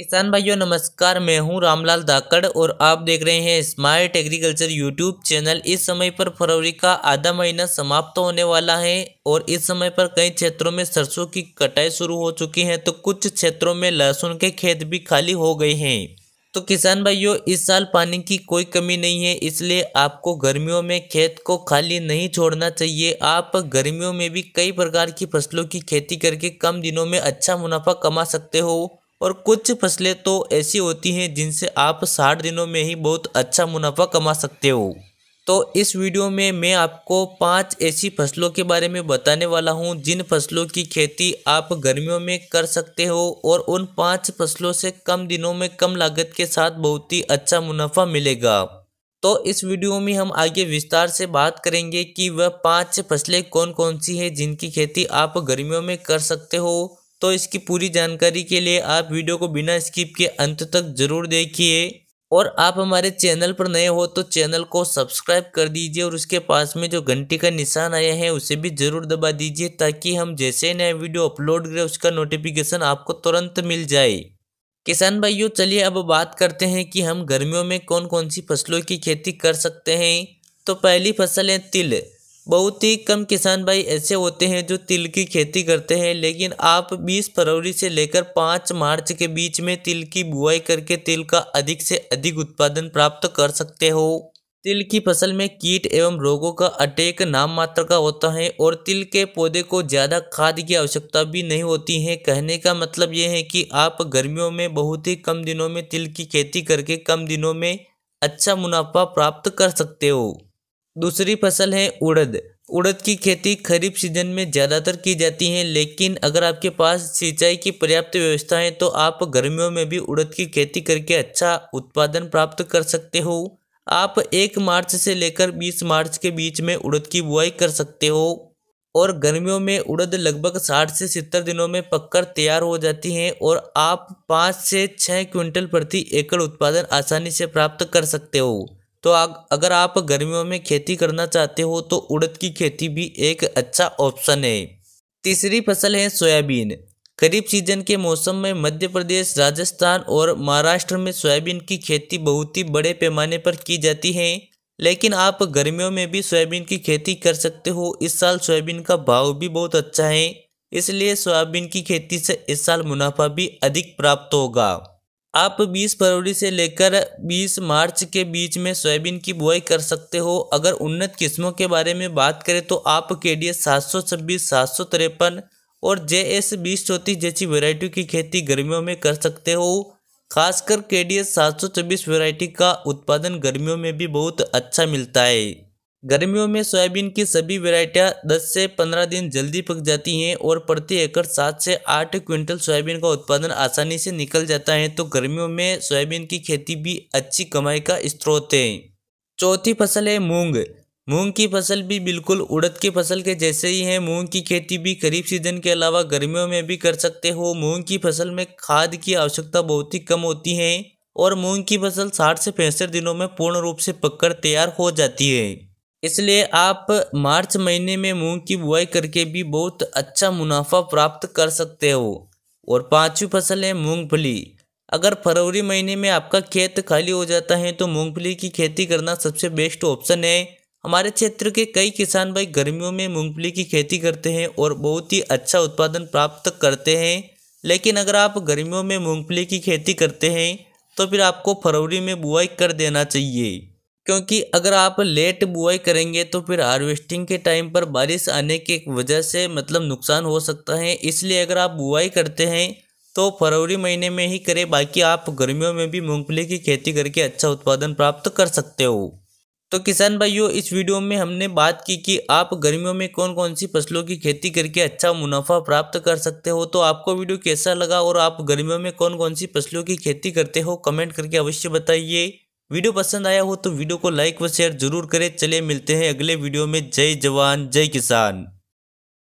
किसान भाइयों नमस्कार मैं हूं रामलाल धाकड़ और आप देख रहे हैं स्मार्ट एग्रीकल्चर यूट्यूब चैनल इस समय पर फरवरी का आधा महीना समाप्त होने वाला है और इस समय पर कई क्षेत्रों में सरसों की कटाई शुरू हो चुकी है तो कुछ क्षेत्रों में लहसुन के खेत भी खाली हो गए हैं तो किसान भाइयों इस साल पानी की कोई कमी नहीं है इसलिए आपको गर्मियों में खेत को खाली नहीं छोड़ना चाहिए आप गर्मियों में भी कई प्रकार की फसलों की खेती करके कम दिनों में अच्छा मुनाफा कमा सकते हो और कुछ फसलें तो ऐसी होती हैं जिनसे आप साठ दिनों में ही बहुत अच्छा मुनाफा कमा सकते हो तो इस वीडियो में मैं आपको पांच ऐसी फसलों के बारे में बताने वाला हूं जिन फसलों की खेती आप गर्मियों में कर सकते हो और उन पांच फसलों से कम दिनों में कम लागत के साथ बहुत ही अच्छा मुनाफा मिलेगा तो इस वीडियो में हम आगे विस्तार से बात करेंगे कि वह पांच फसलें कौन कौन सी हैं जिनकी खेती आप गर्मियों में कर सकते हो तो इसकी पूरी जानकारी के लिए आप वीडियो को बिना स्किप के अंत तक ज़रूर देखिए और आप हमारे चैनल पर नए हो तो चैनल को सब्सक्राइब कर दीजिए और उसके पास में जो घंटी का निशान आया है उसे भी ज़रूर दबा दीजिए ताकि हम जैसे नया वीडियो अपलोड करें उसका नोटिफिकेशन आपको तुरंत मिल जाए किसान भाइयों चलिए अब बात करते हैं कि हम गर्मियों में कौन कौन सी फसलों की खेती कर सकते हैं तो पहली फसल है तिल बहुत ही कम किसान भाई ऐसे होते हैं जो तिल की खेती करते हैं लेकिन आप 20 फरवरी से लेकर 5 मार्च के बीच में तिल की बुआई करके तिल का अधिक से अधिक उत्पादन प्राप्त कर सकते हो तिल की फसल में कीट एवं रोगों का अटैक नाम मात्र का होता है और तिल के पौधे को ज़्यादा खाद की आवश्यकता भी नहीं होती है कहने का मतलब यह है कि आप गर्मियों में बहुत ही कम दिनों में तिल की खेती करके कम दिनों में अच्छा मुनाफा प्राप्त कर सकते हो दूसरी फसल है उड़द उड़द की खेती खरीफ सीजन में ज़्यादातर की जाती है लेकिन अगर आपके पास सिंचाई की पर्याप्त व्यवस्था है तो आप गर्मियों में भी उड़द की खेती करके अच्छा उत्पादन प्राप्त कर सकते हो आप एक मार्च से लेकर बीस मार्च के बीच में उड़द की बुआई कर सकते हो और गर्मियों में उड़द लगभग साठ से सत्तर दिनों में पककर तैयार हो जाती हैं और आप पाँच से छः क्विंटल प्रति एकड़ उत्पादन आसानी से प्राप्त कर सकते हो तो अगर आप गर्मियों में खेती करना चाहते हो तो उड़द की खेती भी एक अच्छा ऑप्शन है तीसरी फसल है सोयाबीन करीब सीजन के मौसम में मध्य प्रदेश राजस्थान और महाराष्ट्र में सोयाबीन की खेती बहुत ही बड़े पैमाने पर की जाती है लेकिन आप गर्मियों में भी सोयाबीन की खेती कर सकते हो इस साल सोयाबीन का भाव भी बहुत अच्छा है इसलिए सोयाबीन की खेती से इस साल मुनाफा भी अधिक प्राप्त होगा आप 20 फरवरी से लेकर 20 मार्च के बीच में सोयाबीन की बुआई कर सकते हो अगर उन्नत किस्मों के बारे में बात करें तो आप के डी एस सात सौ छब्बीस सात सौ तिरपन और जे एस बीस चौंतीस जैसी वेराइटियों की खेती गर्मियों में कर सकते हो खासकर के डी एस सात सौ छब्बीस वेराइटी का उत्पादन गर्मियों में भी बहुत अच्छा मिलता है गर्मियों में सोयाबीन की सभी वेराइटियाँ 10 से 15 दिन जल्दी पक जाती हैं और प्रति एकड़ 7 से 8 क्विंटल सोयाबीन का उत्पादन आसानी से निकल जाता है तो गर्मियों में सोयाबीन की खेती भी अच्छी कमाई का स्रोत है चौथी फसल है मूंग मूंग की फसल भी बिल्कुल उड़द की फसल के जैसे ही है मूंग की खेती भी खरीफ सीजन के अलावा गर्मियों में भी कर सकते हो मूंग की फसल में खाद की आवश्यकता बहुत ही कम होती है और मूंग की फसल साठ से पैंसठ दिनों में पूर्ण रूप से पककर तैयार हो जाती है इसलिए आप मार्च महीने में मूंग की बुआई करके भी बहुत अच्छा मुनाफा प्राप्त कर सकते हो और पांचवी फसल है मूंगफली अगर फरवरी महीने में आपका खेत खाली हो जाता है तो मूंगफली की खेती करना सबसे बेस्ट ऑप्शन है हमारे क्षेत्र के कई किसान भाई गर्मियों में मूंगफली की खेती करते हैं और बहुत ही अच्छा उत्पादन प्राप्त करते हैं लेकिन अगर आप गर्मियों में मूंगफली की खेती करते हैं तो फिर आपको फरवरी में बुआई कर देना चाहिए क्योंकि अगर आप लेट बुआई करेंगे तो फिर हार्वेस्टिंग के टाइम पर बारिश आने की वजह से मतलब नुकसान हो सकता है इसलिए अगर आप बुआई करते हैं तो फरवरी महीने में ही करें बाकी आप गर्मियों में भी मूंगफली की खेती करके अच्छा उत्पादन प्राप्त कर सकते हो तो किसान भाइयों इस वीडियो में हमने बात की कि आप गर्मियों में कौन कौन सी फसलों की खेती करके अच्छा मुनाफा प्राप्त कर सकते हो तो आपको वीडियो कैसा लगा और आप गर्मियों में कौन कौन सी फसलों की खेती करते हो कमेंट करके अवश्य बताइए वीडियो पसंद आया हो तो वीडियो को लाइक व शेयर जरूर करें चलिए मिलते हैं अगले वीडियो में जय जवान जय किसान